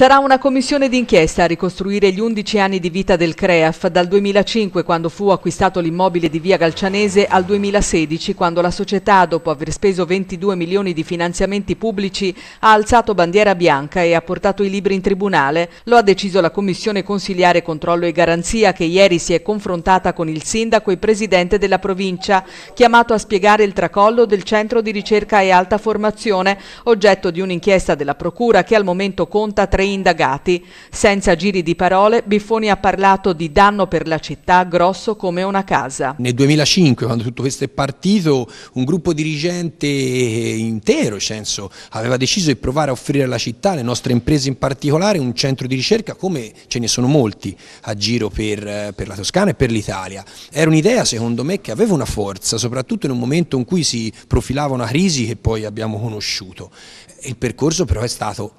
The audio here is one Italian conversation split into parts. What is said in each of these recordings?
Sarà una commissione d'inchiesta a ricostruire gli 11 anni di vita del CREAF dal 2005 quando fu acquistato l'immobile di via Galcianese al 2016 quando la società dopo aver speso 22 milioni di finanziamenti pubblici ha alzato bandiera bianca e ha portato i libri in tribunale. Lo ha deciso la commissione consiliare controllo e garanzia che ieri si è confrontata con il sindaco e presidente della provincia chiamato a spiegare il tracollo del centro di ricerca e alta formazione oggetto di un'inchiesta della procura che al momento conta 30 indagati. Senza giri di parole, Biffoni ha parlato di danno per la città grosso come una casa. Nel 2005, quando tutto questo è partito, un gruppo dirigente intero, senso, aveva deciso di provare a offrire alla città, alle nostre imprese in particolare, un centro di ricerca come ce ne sono molti a giro per, per la Toscana e per l'Italia. Era un'idea, secondo me, che aveva una forza, soprattutto in un momento in cui si profilava una crisi che poi abbiamo conosciuto. Il percorso però è stato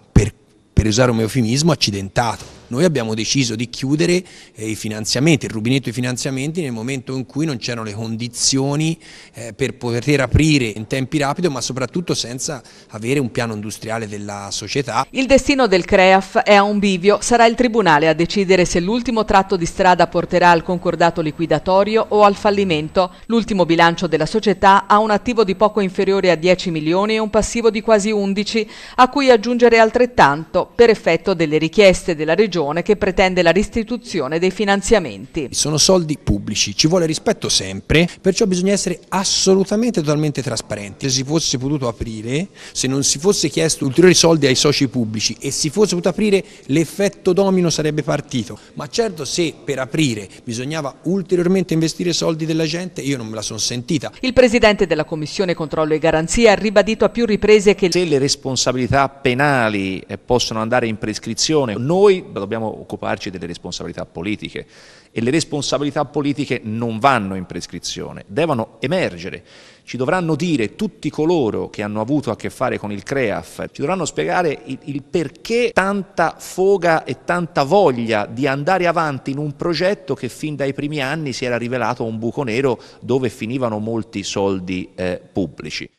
per usare un eufemismo, accidentato. Noi abbiamo deciso di chiudere eh, i finanziamenti, il rubinetto di finanziamenti nel momento in cui non c'erano le condizioni eh, per poter aprire in tempi rapidi ma soprattutto senza avere un piano industriale della società. Il destino del CREAF è a un bivio, sarà il Tribunale a decidere se l'ultimo tratto di strada porterà al concordato liquidatorio o al fallimento. L'ultimo bilancio della società ha un attivo di poco inferiore a 10 milioni e un passivo di quasi 11, a cui aggiungere altrettanto per effetto delle richieste della Regione Regione che pretende la restituzione dei finanziamenti. Sono soldi pubblici, ci vuole rispetto sempre, perciò bisogna essere assolutamente totalmente trasparenti. Se si fosse potuto aprire, se non si fosse chiesto ulteriori soldi ai soci pubblici e si fosse potuto aprire l'effetto domino sarebbe partito, ma certo se per aprire bisognava ulteriormente investire soldi della gente io non me la sono sentita. Il Presidente della Commissione Controllo e Garanzia ha ribadito a più riprese che se le responsabilità penali eh, possono andare in prescrizione noi dobbiamo dobbiamo occuparci delle responsabilità politiche e le responsabilità politiche non vanno in prescrizione, devono emergere. Ci dovranno dire tutti coloro che hanno avuto a che fare con il CREAF, ci dovranno spiegare il, il perché tanta foga e tanta voglia di andare avanti in un progetto che fin dai primi anni si era rivelato un buco nero dove finivano molti soldi eh, pubblici.